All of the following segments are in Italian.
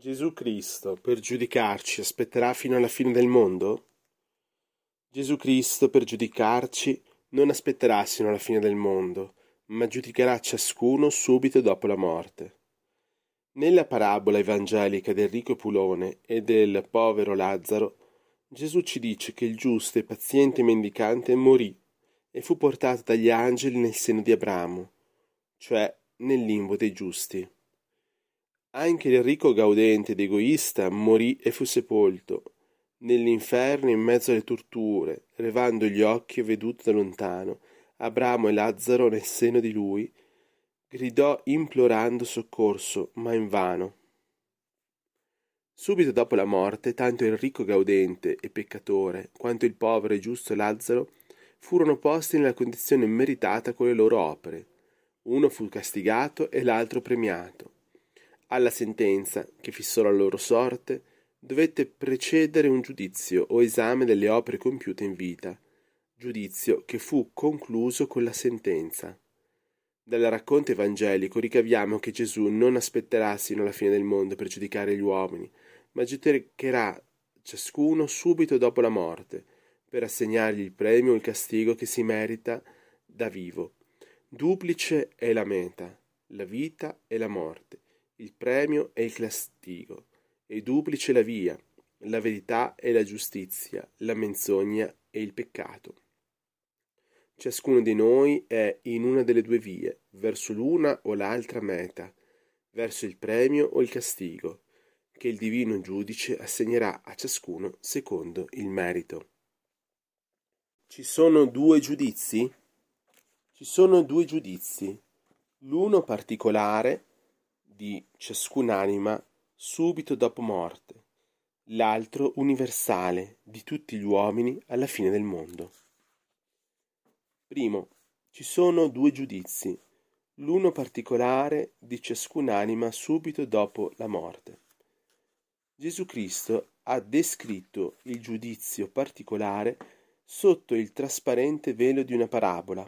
Gesù Cristo, per giudicarci, aspetterà fino alla fine del mondo? Gesù Cristo, per giudicarci, non aspetterà sino alla fine del mondo, ma giudicherà ciascuno subito dopo la morte. Nella parabola evangelica del ricco Pulone e del povero Lazzaro, Gesù ci dice che il giusto e paziente mendicante morì e fu portato dagli angeli nel seno di Abramo, cioè nel limbo dei giusti. Anche il ricco gaudente ed egoista morì e fu sepolto nell'inferno in mezzo alle torture, levando gli occhi e veduto da lontano Abramo e Lazzaro nel seno di lui, gridò implorando soccorso, ma invano. Subito dopo la morte, tanto il ricco gaudente e peccatore, quanto il povero e giusto Lazzaro, furono posti nella condizione meritata con le loro opere. Uno fu castigato e l'altro premiato. Alla sentenza, che fissò la loro sorte, dovette precedere un giudizio o esame delle opere compiute in vita, giudizio che fu concluso con la sentenza. Dal racconto evangelico ricaviamo che Gesù non aspetterà sino alla fine del mondo per giudicare gli uomini, ma giudicherà ciascuno subito dopo la morte, per assegnargli il premio o il castigo che si merita da vivo. Duplice è la meta, la vita e la morte, il premio e il castigo, e duplice la via, la verità e la giustizia, la menzogna e il peccato. Ciascuno di noi è in una delle due vie, verso l'una o l'altra meta, verso il premio o il castigo, che il divino giudice assegnerà a ciascuno secondo il merito. Ci sono due giudizi? Ci sono due giudizi, l'uno particolare di ciascun'anima subito dopo morte, l'altro universale di tutti gli uomini alla fine del mondo. Primo, ci sono due giudizi, l'uno particolare di ciascun'anima subito dopo la morte. Gesù Cristo ha descritto il giudizio particolare sotto il trasparente velo di una parabola.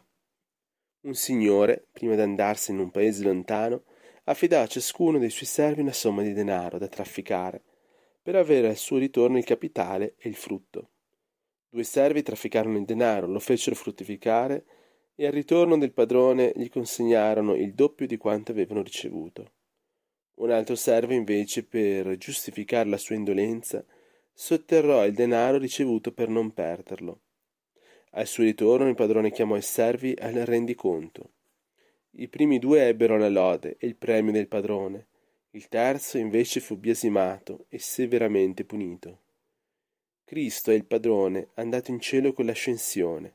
Un signore, prima di andarsene in un paese lontano, affidò a ciascuno dei suoi servi una somma di denaro da trafficare, per avere al suo ritorno il capitale e il frutto. Due servi trafficarono il denaro, lo fecero fruttificare e al ritorno del padrone gli consegnarono il doppio di quanto avevano ricevuto. Un altro servo invece, per giustificare la sua indolenza, sotterrò il denaro ricevuto per non perderlo. Al suo ritorno il padrone chiamò i servi al rendiconto. I primi due ebbero la lode e il premio del padrone, il terzo invece fu biasimato e severamente punito. Cristo è il padrone andato in cielo con l'ascensione.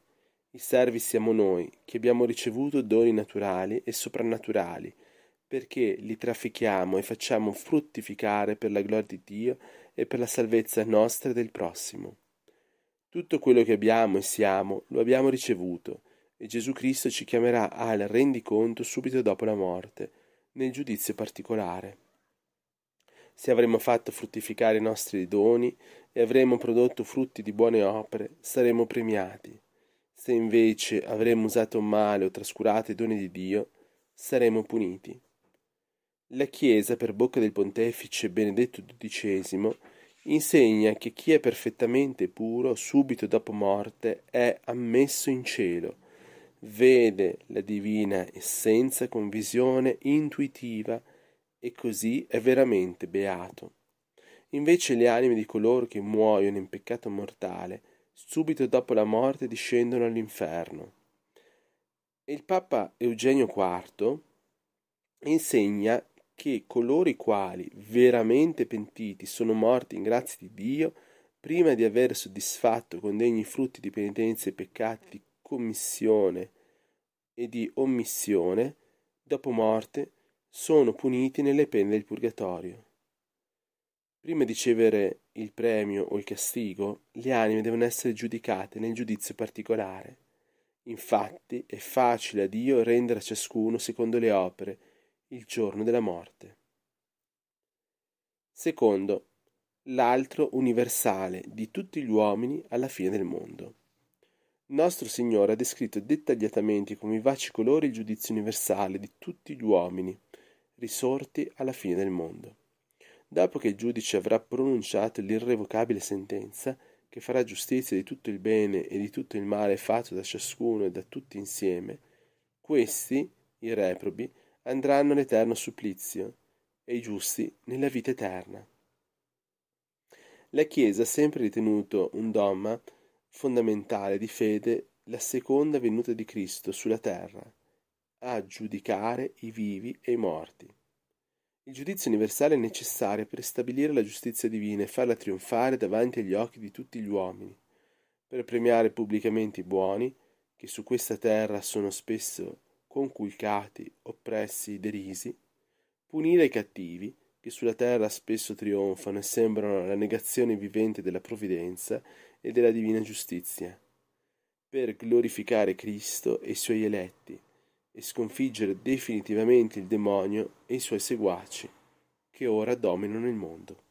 I servi siamo noi, che abbiamo ricevuto doni naturali e soprannaturali, perché li traffichiamo e facciamo fruttificare per la gloria di Dio e per la salvezza nostra e del prossimo. Tutto quello che abbiamo e siamo lo abbiamo ricevuto e Gesù Cristo ci chiamerà al rendiconto subito dopo la morte, nel giudizio particolare. Se avremo fatto fruttificare i nostri doni e avremo prodotto frutti di buone opere, saremo premiati. Se invece avremo usato male o trascurato i doni di Dio, saremo puniti. La Chiesa, per bocca del pontefice Benedetto XII, insegna che chi è perfettamente puro subito dopo morte è ammesso in cielo vede la divina essenza con visione intuitiva e così è veramente beato. Invece le anime di coloro che muoiono in peccato mortale, subito dopo la morte discendono all'inferno. E il Papa Eugenio IV insegna che coloro i quali veramente pentiti sono morti in grazia di Dio, prima di aver soddisfatto con degni frutti di penitenza i peccati di commissione e di omissione dopo morte sono puniti nelle pene del purgatorio. Prima di ricevere il premio o il castigo, le anime devono essere giudicate nel giudizio particolare. Infatti è facile a Dio rendere a ciascuno secondo le opere il giorno della morte. Secondo, l'altro universale di tutti gli uomini alla fine del mondo. Nostro Signore ha descritto dettagliatamente con vivaci colori il giudizio universale di tutti gli uomini, risorti alla fine del mondo. Dopo che il giudice avrà pronunciato l'irrevocabile sentenza, che farà giustizia di tutto il bene e di tutto il male fatto da ciascuno e da tutti insieme, questi, i reprobi, andranno all'eterno supplizio e i giusti nella vita eterna. La Chiesa ha sempre ritenuto un dogma fondamentale di fede la seconda venuta di Cristo sulla terra, a giudicare i vivi e i morti. Il giudizio universale è necessario per stabilire la giustizia divina e farla trionfare davanti agli occhi di tutti gli uomini, per premiare pubblicamente i buoni, che su questa terra sono spesso conculcati, oppressi, derisi, punire i cattivi, che sulla terra spesso trionfano e sembrano la negazione vivente della provvidenza e della divina giustizia, per glorificare Cristo e i suoi eletti e sconfiggere definitivamente il demonio e i suoi seguaci che ora dominano il mondo.